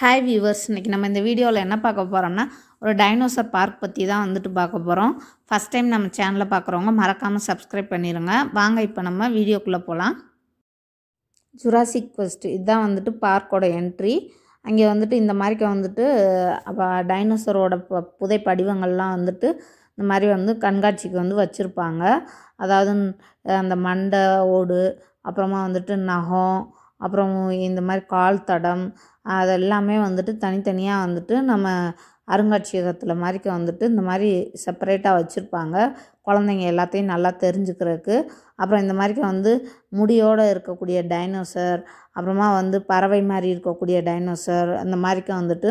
hi viewers இன்றைக்கி நம்ம இந்த வீடியோவில் என்ன பார்க்க போகிறோம்னா ஒரு டைனோசர் பார்க் பற்றி தான் வந்துட்டு பார்க்க போகிறோம் ஃபஸ்ட் டைம் நம்ம சேனலில் பார்க்குறவங்க மறக்காமல் சப்ஸ்கிரைப் பண்ணிடுங்க வாங்க இப்போ நம்ம வீடியோக்குள்ளே போகலாம் ஜுராசிக் ஃபஸ்ட்டு இதுதான் வந்துட்டு பார்க்கோட என்ட்ரி அங்கே வந்துட்டு இந்த மாதிரிக்கு வந்துட்டு அப்போ டைனோசரோட ப புதை படிவங்கள்லாம் வந்துட்டு இந்த மாதிரி வந்து கண்காட்சிக்கு வந்து வச்சுருப்பாங்க அதாவது அந்த மண்டை ஓடு அப்புறமா வந்துட்டு நகம் அப்புறம் இந்த மாதிரி கால் தடம் அதெல்லாமே வந்துட்டு தனித்தனியாக வந்துட்டு நம்ம அருங்காட்சியகத்தில் மாதிரிக்கு வந்துட்டு இந்த மாதிரி செப்பரேட்டாக வச்சுருப்பாங்க குழந்தைங்க எல்லாத்தையும் நல்லா தெரிஞ்சுக்கிறதுக்கு அப்புறம் இந்த மாதிரிக்கு வந்து முடியோடு இருக்கக்கூடிய டைனோசர் அப்புறமா வந்து பறவை மாதிரி இருக்கக்கூடிய டைனோசர் அந்த மாதிரிக்கு வந்துட்டு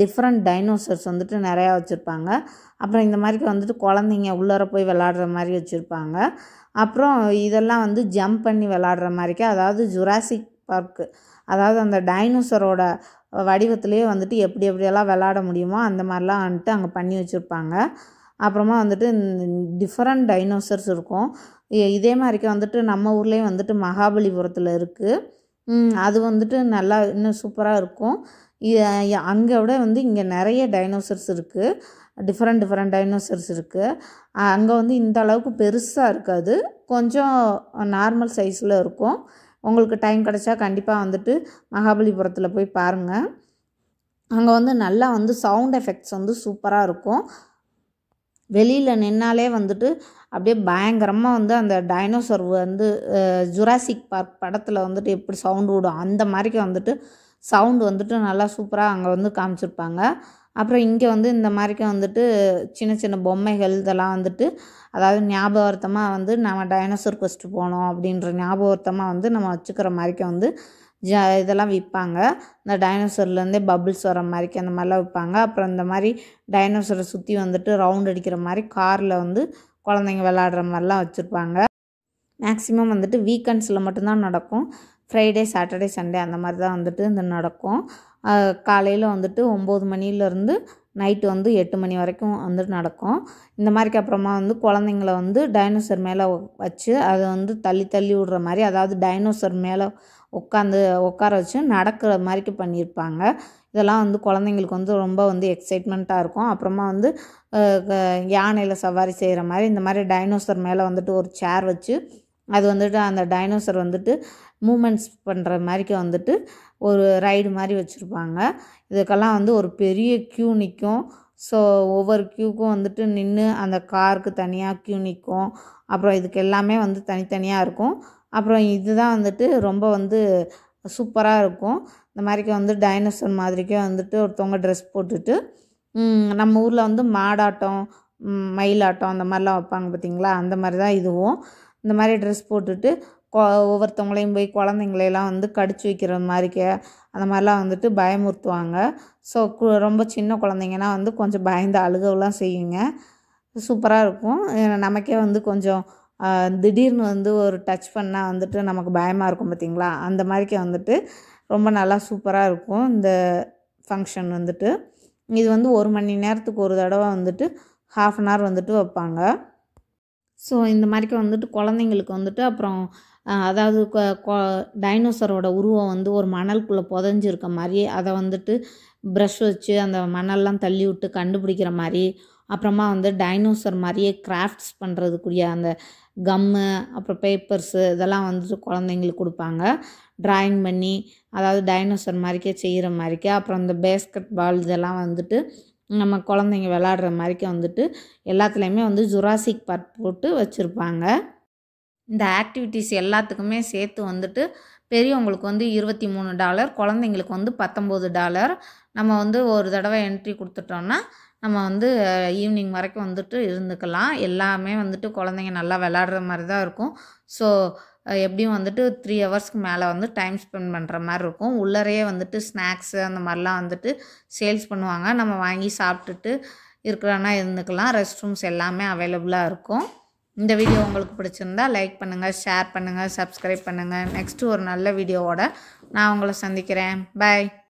டிஃப்ரெண்ட் டைனோசர்ஸ் வந்துட்டு நிறையா வச்சுருப்பாங்க அப்புறம் இந்த மாதிரி வந்துட்டு குழந்தைங்க உள்ளார போய் விளாடுற மாதிரி வச்சுருப்பாங்க அப்புறம் இதெல்லாம் வந்து ஜம்ப் பண்ணி விளாடுற மாதிரிக்கு அதாவது ஜுராசிக் பார்க்கு அதாவது அந்த டைனோசரோட வடிவத்துலேயே வந்துட்டு எப்படி எப்படியெல்லாம் விளாட முடியுமோ அந்த மாதிரிலாம் வந்துட்டு அங்கே பண்ணி வச்சுருப்பாங்க அப்புறமா வந்துட்டு டிஃப்ரெண்ட் டைனோசர்ஸ் இருக்கும் இதே மாதிரிக்கு வந்துட்டு நம்ம ஊர்லேயே வந்துட்டு மகாபலிபுரத்தில் இருக்குது அது வந்துட்டு நல்லா இன்னும் சூப்பராக இருக்கும் அங்கே விட வந்து இங்கே நிறைய டைனோசர்ஸ் இருக்குது டிஃப்ரெண்ட் டிஃப்ரெண்ட் டைனோசர்ஸ் இருக்குது அங்கே வந்து இந்த அளவுக்கு பெருசாக இருக்காது கொஞ்சம் நார்மல் சைஸில் இருக்கும் உங்களுக்கு டைம் கிடச்சா கண்டிப்பாக வந்துட்டு மகாபலிபுரத்தில் போய் பாருங்கள் அங்கே வந்து நல்லா வந்து சவுண்ட் எஃபெக்ட்ஸ் வந்து சூப்பராக இருக்கும் வெளியில் நின்னாலே வந்துட்டு அப்படியே பயங்கரமாக வந்து அந்த டைனோசர் வந்து ஜுராசிக் பார்க் படத்தில் வந்துட்டு எப்படி சவுண்டு விடும் அந்த மாதிரிக்கு வந்துட்டு சவுண்டு வந்துட்டு நல்லா சூப்பராக அங்கே வந்து காமிச்சிருப்பாங்க அப்புறம் இங்கே வந்து இந்த மாதிரிக்கு வந்துட்டு சின்ன சின்ன பொம்மைகள் இதெல்லாம் வந்துட்டு அதாவது ஞாபகார்த்தமாக வந்து நம்ம டைனோசர் கொஸ்ட்டு போனோம் அப்படின்ற ஞாபகார்த்தமாக வந்து நம்ம வச்சுக்கிற மாதிரிக்கு வந்து ஜ இதெல்லாம் விற்பாங்க இந்த டைனோசர்லேருந்தே பபுள்ஸ் வர மாதிரிக்கு அந்த மாதிரிலாம் விற்பாங்க அப்புறம் இந்த மாதிரி டைனோசரை சுற்றி வந்துட்டு ரவுண்ட் அடிக்கிற மாதிரி காரில் வந்து குழந்தைங்க விளாடுற மாதிரிலாம் வச்சுருப்பாங்க மேக்ஸிமம் வந்துட்டு வீக்கெண்ட்ஸில் மட்டும்தான் நடக்கும் ஃப்ரைடே சாட்டர்டே சண்டே அந்த மாதிரி தான் வந்துட்டு இந்த நடக்கும் காலையில் வந்துட்டு ஒம்பது மணிலேருந்து நைட்டு வந்து எட்டு மணி வரைக்கும் வந்துட்டு நடக்கும் இந்த மாதிரிக்கு அப்புறமா வந்து குழந்தைங்கள வந்து டைனோசர் மேலே வச்சு அதை வந்து தள்ளி தள்ளி விடுற மாதிரி அதாவது டைனோசர் மேலே உட்காந்து உட்கார வச்சு நடக்கிற மாதிரிக்கு பண்ணியிருப்பாங்க இதெல்லாம் வந்து குழந்தைங்களுக்கு வந்து ரொம்ப வந்து எக்ஸைட்மெண்ட்டாக இருக்கும் அப்புறமா வந்து யானையில் சவாரி செய்கிற மாதிரி இந்த மாதிரி டைனோசர் மேலே வந்துட்டு ஒரு சேர் வச்சு அது வந்துட்டு அந்த டைனோசர் வந்துட்டு மூமெண்ட்ஸ் பண்ணுற மாதிரிக்கு வந்துட்டு ஒரு ரைடு மாதிரி வச்சுருப்பாங்க இதுக்கெல்லாம் வந்து ஒரு பெரிய க்யூ நிற்கும் ஸோ ஒவ்வொரு க்யூக்கும் வந்துட்டு நின்று அந்த காருக்கு தனியாக க்யூ நிற்கும் அப்புறம் இதுக்கு எல்லாமே வந்து தனித்தனியாக இருக்கும் அப்புறம் இதுதான் வந்துட்டு ரொம்ப வந்து சூப்பராக இருக்கும் இந்த மாதிரிக்கு வந்து டைனோசர் மாதிரிக்கே வந்துட்டு ஒருத்தவங்க ட்ரெஸ் போட்டுட்டு நம்ம ஊரில் வந்து மாடாட்டம் மயிலாட்டம் அந்த மாதிரிலாம் வைப்பாங்க பார்த்திங்களா அந்த மாதிரி தான் இதுவும் இந்த மாதிரி ட்ரெஸ் போட்டுட்டு ஒவ்வொருத்தவங்களையும் போய் குழந்தைங்களையெல்லாம் வந்து கடிச்சு வைக்கிற மாதிரிக்க அந்த மாதிரிலாம் வந்துட்டு பயமுறுத்துவாங்க ஸோ ரொம்ப சின்ன குழந்தைங்கன்னா வந்து கொஞ்சம் பயந்து அழுகவெல்லாம் செய்யுங்க சூப்பராக இருக்கும் நமக்கே வந்து கொஞ்சம் திடீர்னு வந்து ஒரு டச் பண்ணால் வந்துட்டு நமக்கு பயமாக இருக்கும் பார்த்திங்களா அந்த மாதிரிக்கே வந்துட்டு ரொம்ப நல்லா சூப்பராக இருக்கும் இந்த ஃபங்க்ஷன் வந்துட்டு இது வந்து ஒரு மணி நேரத்துக்கு ஒரு தடவை வந்துட்டு ஹாஃப் அன் ஹவர் வந்துட்டு வைப்பாங்க ஸோ இந்த மாதிரிக்கு வந்துட்டு குழந்தைங்களுக்கு வந்துட்டு அப்புறம் அதாவது டைனோசரோட உருவம் வந்து ஒரு மணலுக்குள்ளே புதஞ்சிருக்க மாதிரி அதை வந்துட்டு ப்ரஷ் வச்சு அந்த மணல்லாம் தள்ளி விட்டு கண்டுபிடிக்கிற மாதிரி அப்புறமா வந்து டைனோசர் மாதிரியே கிராஃப்ட்ஸ் பண்ணுறதுக்குரிய அந்த கம்மு அப்புறம் பேப்பர்ஸு இதெல்லாம் வந்துட்டு குழந்தைங்களுக்கு கொடுப்பாங்க ட்ராயிங் பண்ணி அதாவது டைனோசர் மாதிரிக்கே செய்கிற மாதிரிக்கே அப்புறம் இந்த பேஸ்கெட் பால் இதெல்லாம் வந்துட்டு நம்ம குழந்தைங்க விளாடுற மாதிரிக்கு வந்துட்டு எல்லாத்துலேயுமே வந்து ஜுராசிக் பார்க் போட்டு வச்சுருப்பாங்க இந்த ஆக்டிவிட்டீஸ் எல்லாத்துக்குமே சேர்த்து வந்துட்டு பெரியவங்களுக்கு வந்து இருபத்தி மூணு டாலர் குழந்தைங்களுக்கு வந்து பத்தொம்போது டாலர் நம்ம வந்து ஒரு தடவை என்ட்ரி கொடுத்துட்டோன்னா நம்ம வந்து ஈவினிங் வரைக்கும் வந்துட்டு இருந்துக்கலாம் எல்லாமே வந்துட்டு குழந்தைங்க நல்லா விளாடுற மாதிரி தான் இருக்கும் ஸோ எப்படியும் வந்துட்டு த்ரீ ஹவர்ஸ்க்கு மேலே வந்து டைம் ஸ்பெண்ட் பண்ணுற மாதிரி இருக்கும் உள்ளறையே வந்துட்டு ஸ்நாக்ஸு அந்த மாதிரிலாம் வந்துட்டு சேல்ஸ் பண்ணுவாங்க நம்ம வாங்கி சாப்பிட்டுட்டு இருக்கிறோன்னா இருந்துக்கலாம் ரெஸ்ட் ரூம்ஸ் எல்லாமே அவைலபிளாக இருக்கும் இந்த வீடியோ உங்களுக்கு பிடிச்சிருந்தா லைக் பண்ணுங்கள் ஷேர் பண்ணுங்கள் சப்ஸ்கிரைப் பண்ணுங்கள் நெக்ஸ்ட்டு ஒரு நல்ல வீடியோவோட நான் உங்களை சந்திக்கிறேன் பாய்